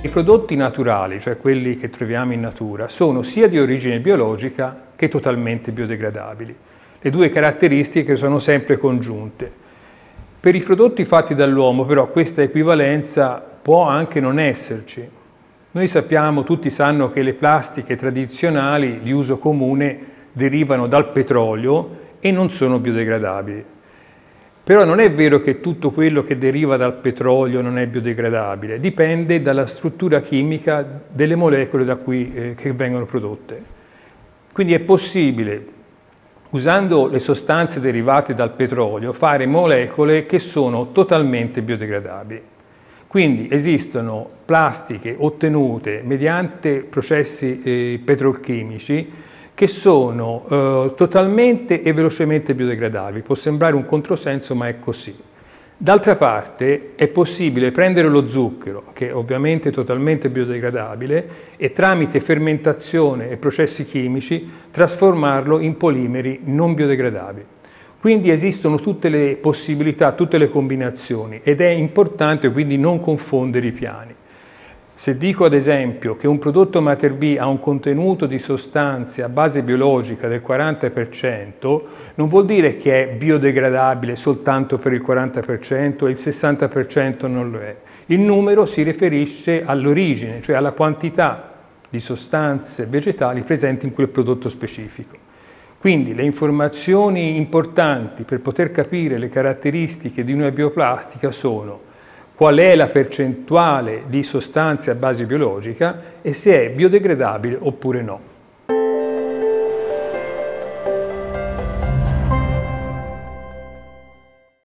I prodotti naturali, cioè quelli che troviamo in natura, sono sia di origine biologica che totalmente biodegradabili. Le due caratteristiche sono sempre congiunte. Per i prodotti fatti dall'uomo però questa equivalenza può anche non esserci. Noi sappiamo, tutti sanno che le plastiche tradizionali di uso comune derivano dal petrolio e non sono biodegradabili. Però non è vero che tutto quello che deriva dal petrolio non è biodegradabile, dipende dalla struttura chimica delle molecole da cui, eh, che vengono prodotte. Quindi è possibile, usando le sostanze derivate dal petrolio, fare molecole che sono totalmente biodegradabili. Quindi esistono plastiche ottenute mediante processi eh, petrolchimici che sono eh, totalmente e velocemente biodegradabili. Può sembrare un controsenso, ma è così. D'altra parte è possibile prendere lo zucchero, che è ovviamente totalmente biodegradabile, e tramite fermentazione e processi chimici trasformarlo in polimeri non biodegradabili. Quindi esistono tutte le possibilità, tutte le combinazioni ed è importante quindi non confondere i piani. Se dico ad esempio che un prodotto Mater B ha un contenuto di sostanze a base biologica del 40%, non vuol dire che è biodegradabile soltanto per il 40% e il 60% non lo è. Il numero si riferisce all'origine, cioè alla quantità di sostanze vegetali presenti in quel prodotto specifico. Quindi le informazioni importanti per poter capire le caratteristiche di una bioplastica sono qual è la percentuale di sostanze a base biologica e se è biodegradabile oppure no.